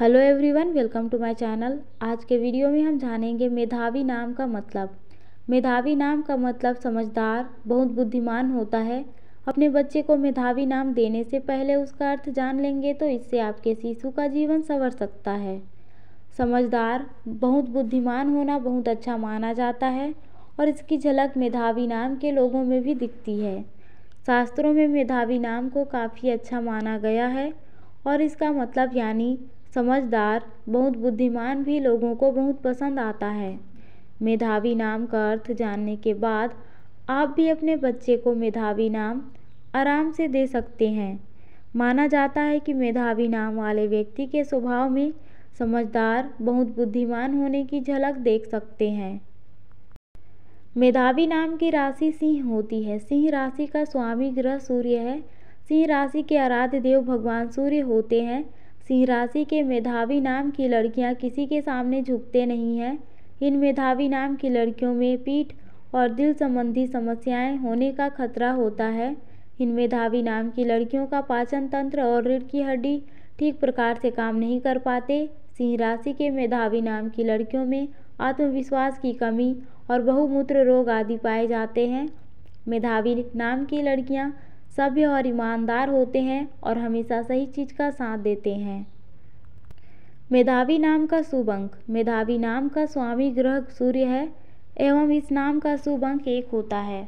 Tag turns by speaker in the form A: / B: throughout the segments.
A: hello everyone welcome to my channel आज के video में हम जानेंगे मेधावी नाम का मतलब मेधावी नाम का मतलब समझदार बहुत बुद्धिमान होता है अपने बच्चे को मेधावी नाम देने से पहले उसका अर्थ जान लेंगे तो इससे आपके शिशु का जीवन संवर सकता है समझदार बहुत बुद्धिमान होना बहुत अच्छा माना जाता है और इसकी झलक मेधावी नाम के लोगों में भी दिखती है शास्त्रों में मेधावी नाम को काफ़ी अच्छा माना गया है और इसका मतलब यानी समझदार बहुत बुद्धिमान भी लोगों को बहुत पसंद आता है मेधावी नाम का अर्थ जानने के बाद आप भी अपने बच्चे को मेधावी नाम आराम से दे सकते हैं माना जाता है कि मेधावी नाम वाले व्यक्ति के स्वभाव में समझदार बहुत बुद्धिमान होने की झलक देख सकते हैं मेधावी नाम की राशि सिंह होती है सिंह राशि का स्वामी ग्रह सूर्य है सिंह राशि के आराध्य देव भगवान सूर्य होते हैं सिंह राशि के मेधावी नाम की लड़कियां किसी के सामने झुकते नहीं हैं इन मेधावी नाम की लड़कियों में पीठ और दिल संबंधी समस्याएं होने का खतरा होता है इन मेधावी नाम की लड़कियों का पाचन तंत्र और रीढ़ की हड्डी ठीक प्रकार से काम नहीं कर पाते सिंह राशि के मेधावी नाम की लड़कियों में आत्मविश्वास की कमी और बहुमूत्र रोग आदि पाए जाते हैं मेधावी नाम की लड़कियां सभ्य और ईमानदार होते हैं और हमेशा सही चीज़ का साथ देते हैं मेधावी नाम का शुभ अंक मेधावी नाम का स्वामी ग्रह सूर्य है एवं इस नाम का शुभ अंक एक होता है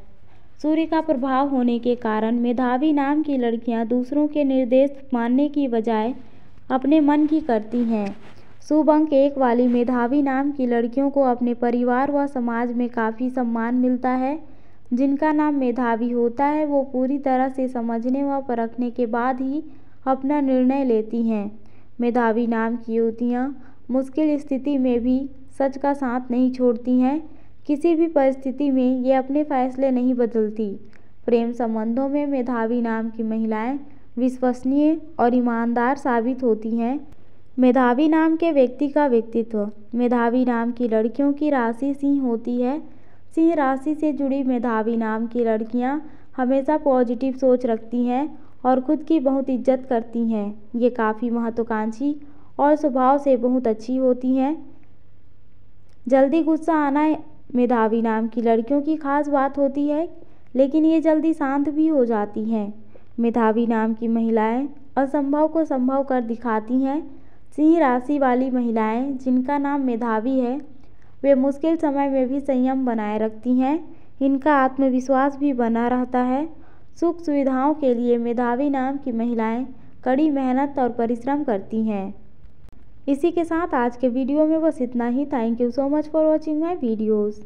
A: सूर्य का प्रभाव होने के कारण मेधावी नाम की लड़कियां दूसरों के निर्देश मानने की बजाय अपने मन की करती हैं शुभ अंक एक वाली मेधावी नाम की लड़कियों को अपने परिवार व समाज में काफ़ी सम्मान मिलता है जिनका नाम मेधावी होता है वो पूरी तरह से समझने व परखने के बाद ही अपना निर्णय लेती हैं मेधावी नाम की युवतियाँ मुश्किल स्थिति में भी सच का साथ नहीं छोड़ती हैं किसी भी परिस्थिति में ये अपने फैसले नहीं बदलती प्रेम संबंधों में मेधावी नाम की महिलाएं विश्वसनीय और ईमानदार साबित होती हैं मेधावी नाम के व्यक्ति का व्यक्तित्व मेधावी नाम की लड़कियों की राशि सिंह होती है सिंह राशि से जुड़ी मेधावी नाम की लड़कियाँ हमेशा पॉजिटिव सोच रखती हैं और खुद की बहुत इज्जत करती हैं ये काफ़ी महत्वाकांक्षी और स्वभाव से बहुत अच्छी होती हैं जल्दी गुस्सा आना मेधावी नाम की लड़कियों की खास बात होती है लेकिन ये जल्दी शांत भी हो जाती हैं मेधावी नाम की महिलाएं असंभव को संभव कर दिखाती हैं सिंह राशि वाली महिलाएं जिनका नाम मेधावी है वे मुश्किल समय में भी संयम बनाए रखती हैं इनका आत्मविश्वास भी बना रहता है सुख सुविधाओं के लिए मेधावी नाम की महिलाएं कड़ी मेहनत और परिश्रम करती हैं इसी के साथ आज के वीडियो में बस इतना ही thank you so much for watching my videos